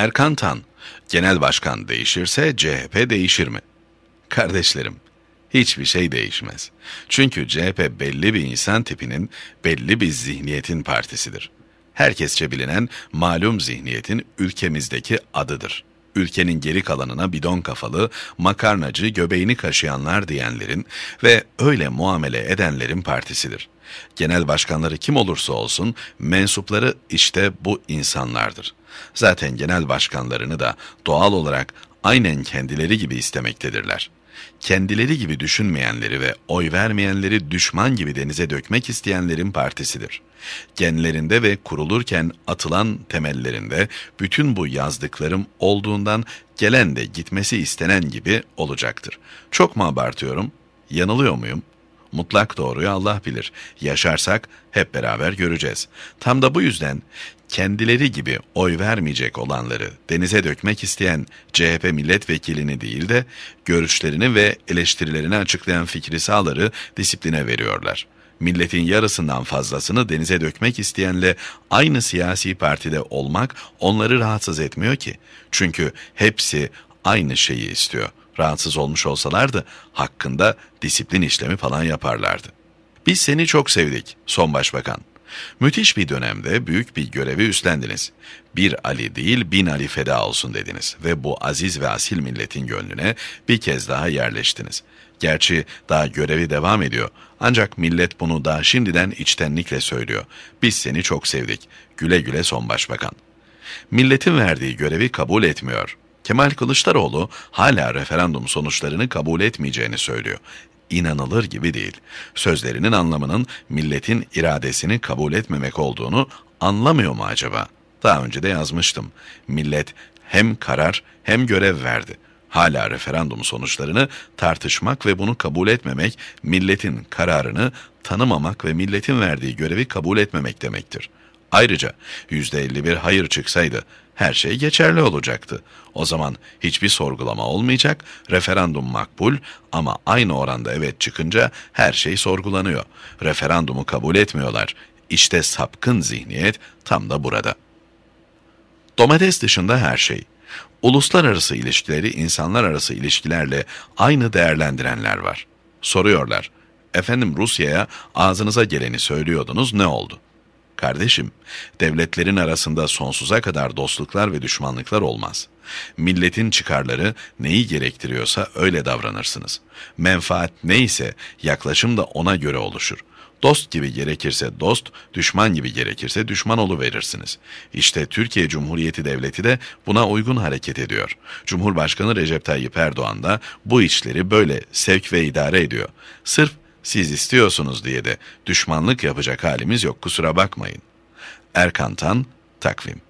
Erkan Tan, genel başkan değişirse CHP değişir mi? Kardeşlerim, hiçbir şey değişmez. Çünkü CHP belli bir insan tipinin, belli bir zihniyetin partisidir. Herkesçe bilinen malum zihniyetin ülkemizdeki adıdır ülkenin geri kalanına bidon kafalı, makarnacı, göbeğini kaşıyanlar diyenlerin ve öyle muamele edenlerin partisidir. Genel başkanları kim olursa olsun mensupları işte bu insanlardır. Zaten genel başkanlarını da doğal olarak aynen kendileri gibi istemektedirler kendileri gibi düşünmeyenleri ve oy vermeyenleri düşman gibi denize dökmek isteyenlerin partisidir. Genlerinde ve kurulurken atılan temellerinde bütün bu yazdıklarım olduğundan gelen de gitmesi istenen gibi olacaktır. Çok mu abartıyorum? Yanılıyor muyum? Mutlak doğruyu Allah bilir. Yaşarsak hep beraber göreceğiz. Tam da bu yüzden kendileri gibi oy vermeyecek olanları denize dökmek isteyen CHP milletvekilini değil de görüşlerini ve eleştirilerini açıklayan fikri sağları disipline veriyorlar. Milletin yarısından fazlasını denize dökmek isteyenle aynı siyasi partide olmak onları rahatsız etmiyor ki. Çünkü hepsi aynı şeyi istiyor. Rahatsız olmuş olsalardı hakkında disiplin işlemi falan yaparlardı. Biz seni çok sevdik son başbakan. Müthiş bir dönemde büyük bir görevi üstlendiniz. Bir Ali değil bin Ali feda olsun dediniz ve bu aziz ve asil milletin gönlüne bir kez daha yerleştiniz. Gerçi daha görevi devam ediyor. Ancak millet bunu daha şimdiden içtenlikle söylüyor. Biz seni çok sevdik. Güle güle son başbakan. Milletin verdiği görevi kabul etmiyor. Kemal Kılıçdaroğlu hala referandum sonuçlarını kabul etmeyeceğini söylüyor. İnanılır gibi değil. Sözlerinin anlamının milletin iradesini kabul etmemek olduğunu anlamıyor mu acaba? Daha önce de yazmıştım. Millet hem karar hem görev verdi. Hala referandum sonuçlarını tartışmak ve bunu kabul etmemek, milletin kararını tanımamak ve milletin verdiği görevi kabul etmemek demektir. Ayrıca %51 hayır çıksaydı her şey geçerli olacaktı. O zaman hiçbir sorgulama olmayacak, referandum makbul ama aynı oranda evet çıkınca her şey sorgulanıyor. Referandumu kabul etmiyorlar. İşte sapkın zihniyet tam da burada. Domates dışında her şey. Uluslararası ilişkileri insanlar arası ilişkilerle aynı değerlendirenler var. Soruyorlar, efendim Rusya'ya ağzınıza geleni söylüyordunuz ne oldu?'' Kardeşim, devletlerin arasında sonsuza kadar dostluklar ve düşmanlıklar olmaz. Milletin çıkarları neyi gerektiriyorsa öyle davranırsınız. Menfaat neyse yaklaşım da ona göre oluşur. Dost gibi gerekirse dost, düşman gibi gerekirse düşman olu verirsiniz. İşte Türkiye Cumhuriyeti Devleti de buna uygun hareket ediyor. Cumhurbaşkanı Recep Tayyip Erdoğan da bu işleri böyle sevk ve idare ediyor. Sırf siz istiyorsunuz diye de düşmanlık yapacak halimiz yok kusura bakmayın. Erkantan Takvim